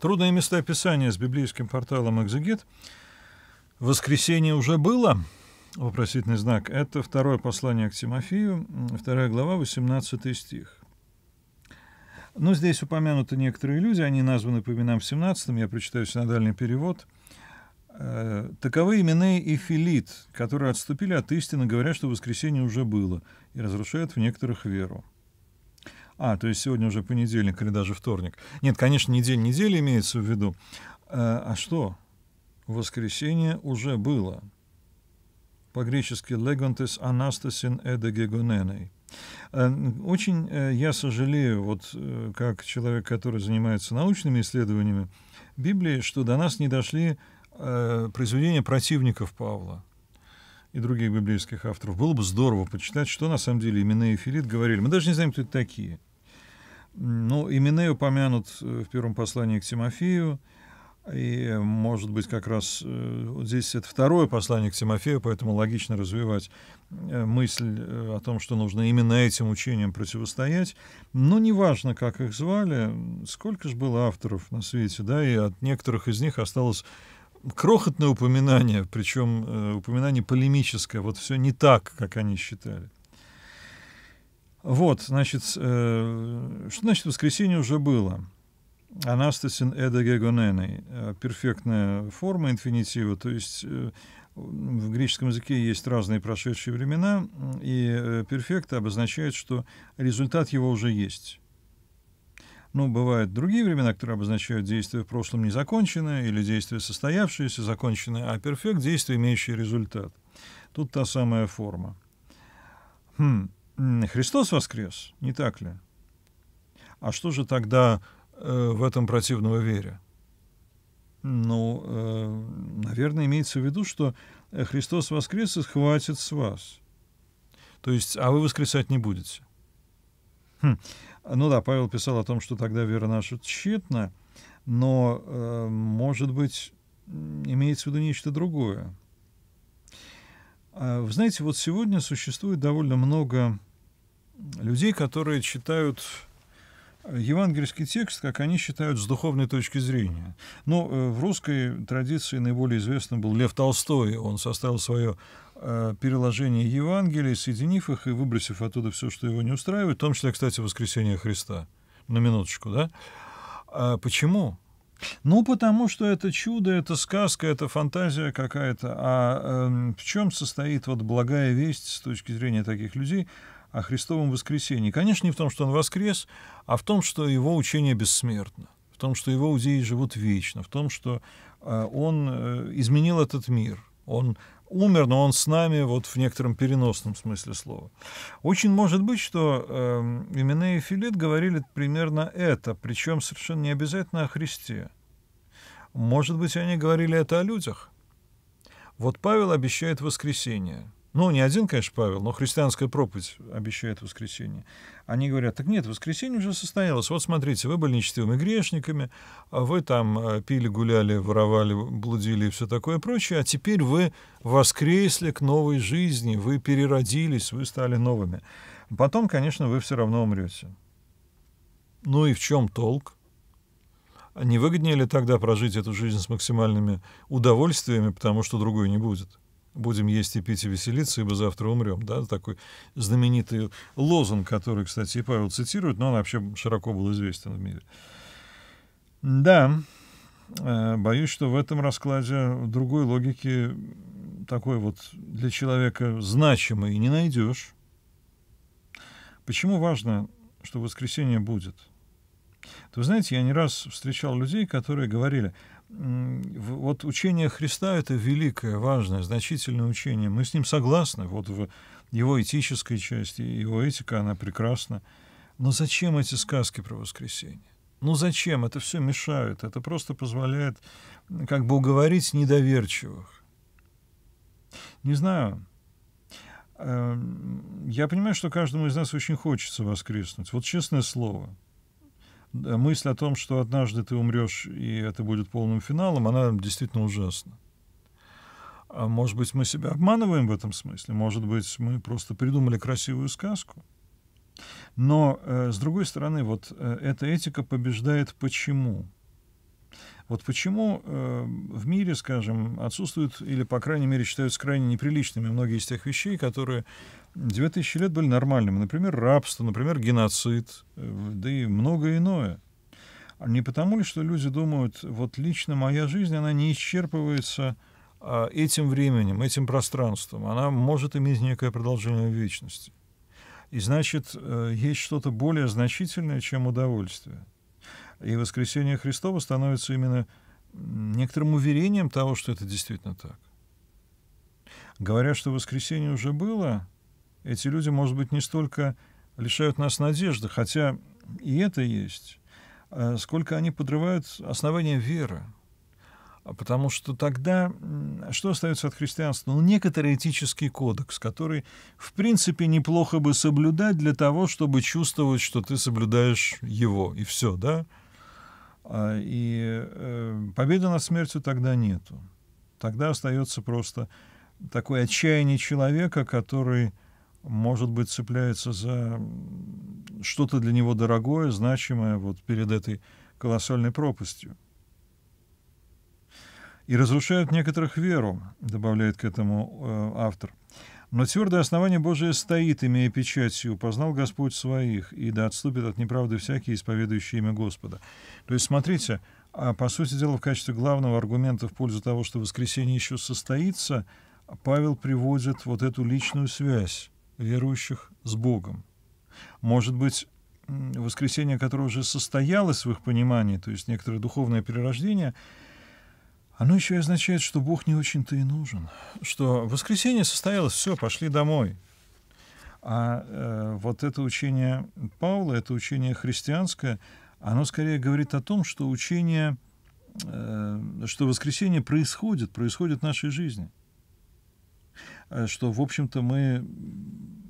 Трудное местоописание с библейским порталом «Экзегет». «Воскресение уже было?» Вопросительный знак. Это второе послание к Тимофею, вторая глава, 18 стих. Ну, здесь упомянуты некоторые люди, они названы по именам в 17 я прочитаю синодальный перевод. Э, «Таковы имены и Филит, которые отступили от истины, говорят, что воскресение уже было, и разрушают в некоторых веру». А, то есть сегодня уже понедельник или даже вторник. Нет, конечно, неделя недели имеется в виду. А, а что? Воскресенье уже было. По-гречески «легонтес анастасин эдегегоненей». Э, очень э, я сожалею, вот как человек, который занимается научными исследованиями Библии, что до нас не дошли произведения противников Павла и других библейских авторов. Было бы здорово почитать, что на самом деле Именей и Филит говорили. Мы даже не знаем, кто это такие. Ну, Именей упомянут э, в первом послании к Тимофею, и, может быть, как раз э, вот здесь это второе послание к Тимофею, поэтому логично развивать э, мысль о том, что нужно именно этим учениям противостоять. Но неважно, как их звали, сколько же было авторов на свете, да, и от некоторых из них осталось крохотное упоминание, причем э, упоминание полемическое, вот все не так, как они считали. Вот, значит, э, что значит воскресенье уже было? Анастасин эда гегоненой. Э, перфектная форма инфинитива, то есть в греческом языке есть разные прошедшие времена, и э, перфект обозначает, что результат его уже есть. Ну, бывают другие времена, которые обозначают действия в прошлом незаконченное или действия состоявшиеся, законченные, а перфект — действие, имеющее результат. Тут та самая форма. Хм, Христос воскрес, не так ли? А что же тогда э, в этом противного вере? Ну, э, наверное, имеется в виду, что э, Христос воскрес и схватит с вас. То есть, а вы воскресать не будете. Хм. Ну да, Павел писал о том, что тогда вера наша тщетна, но, э, может быть, имеется в виду нечто другое. А, вы знаете, вот сегодня существует довольно много людей, которые читают э, евангельский текст, как они считают, с духовной точки зрения. Но ну, э, в русской традиции наиболее известным был Лев Толстой. Он составил свое Э, переложение Евангелий, соединив их и выбросив оттуда все, что его не устраивает, в том числе, кстати, воскресение Христа. На минуточку, да? А почему? Ну, потому что это чудо, это сказка, это фантазия какая-то. А э, в чем состоит вот благая весть с точки зрения таких людей о Христовом воскресении? Конечно, не в том, что он воскрес, а в том, что его учение бессмертно, в том, что его иудеи живут вечно, в том, что э, он э, изменил этот мир, он умер, но он с нами вот в некотором переносном смысле слова. Очень может быть, что э, имена и Филит говорили примерно это, причем совершенно не обязательно о Христе. Может быть, они говорили это о людях. Вот Павел обещает воскресение – ну, не один, конечно, Павел, но христианская проповедь обещает воскресение. Они говорят, так нет, воскресенье уже состоялось. Вот смотрите, вы были нечестивыми грешниками, а вы там э, пили, гуляли, воровали, блудили и все такое прочее, а теперь вы воскресли к новой жизни, вы переродились, вы стали новыми. Потом, конечно, вы все равно умрете. Ну и в чем толк? А не выгоднее ли тогда прожить эту жизнь с максимальными удовольствиями, потому что другой не будет? — будем есть и пить и веселиться, ибо завтра умрем. Да? Такой знаменитый лозунг, который, кстати, и Павел цитирует, но он вообще широко был известен в мире. Да, э, боюсь, что в этом раскладе другой логики такой вот для человека значимой не найдешь. Почему важно, что воскресенье будет? То, вы знаете, я не раз встречал людей, которые говорили – вот учение Христа — это великое, важное, значительное учение. Мы с ним согласны. Вот в его этической части, его этика, она прекрасна. Но зачем эти сказки про воскресение? Ну зачем? Это все мешает. Это просто позволяет как бы уговорить недоверчивых. Не знаю. Эм, я понимаю, что каждому из нас очень хочется воскреснуть. Вот честное слово — мысль о том, что однажды ты умрешь, и это будет полным финалом, она действительно ужасна. А может быть, мы себя обманываем в этом смысле, может быть, мы просто придумали красивую сказку. Но, э, с другой стороны, вот э, эта этика побеждает почему? Вот почему э, в мире, скажем, отсутствуют или, по крайней мере, считаются крайне неприличными многие из тех вещей, которые 2000 лет были нормальными. Например, рабство, например, геноцид, э, да и многое иное. А не потому ли, что люди думают, вот лично моя жизнь, она не исчерпывается э, этим временем, этим пространством. Она может иметь некое продолжение вечности. И значит, э, есть что-то более значительное, чем удовольствие. И воскресение Христова становится именно некоторым уверением того, что это действительно так. Говоря, что воскресение уже было, эти люди, может быть, не столько лишают нас надежды, хотя и это есть, а сколько они подрывают основания веры. А потому что тогда что остается от христианства? Ну, некоторый этический кодекс, который, в принципе, неплохо бы соблюдать для того, чтобы чувствовать, что ты соблюдаешь его, и все, да? А, и э, победы над смертью тогда нету. Тогда остается просто такое отчаяние человека, который, может быть, цепляется за что-то для него дорогое, значимое вот перед этой колоссальной пропастью. И разрушают некоторых веру, добавляет к этому э, автор – но твердое основание Божие стоит, имея печатью, познал Господь своих, и да отступит от неправды всякие, исповедующие имя Господа. То есть, смотрите, а по сути дела, в качестве главного аргумента в пользу того, что воскресение еще состоится, Павел приводит вот эту личную связь верующих с Богом. Может быть, воскресение, которое уже состоялось в их понимании, то есть некоторое духовное перерождение, оно еще и означает, что Бог не очень-то и нужен. Что воскресенье состоялось, все, пошли домой. А э, вот это учение Павла, это учение христианское, оно скорее говорит о том, что учение, э, что воскресенье происходит, происходит в нашей жизни. Э, что, в общем-то, мы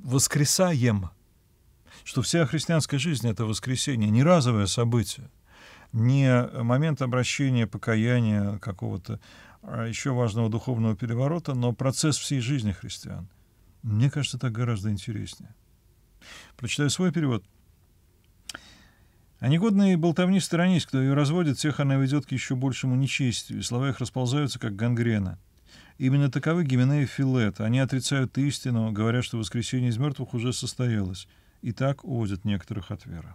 воскресаем. Что вся христианская жизнь — это воскресенье, не разовое событие не момент обращения, покаяния какого-то а еще важного духовного переворота, но процесс всей жизни христиан. Мне кажется, так гораздо интереснее. Прочитаю свой перевод. А негодные болтовни сторонись, кто ее разводит, всех она ведет к еще большему нечестию, и слова их расползаются, как гангрена. Именно таковы Гименей и Филет. Они отрицают истину, говорят, что воскресение из мертвых уже состоялось. И так уводят некоторых от веры.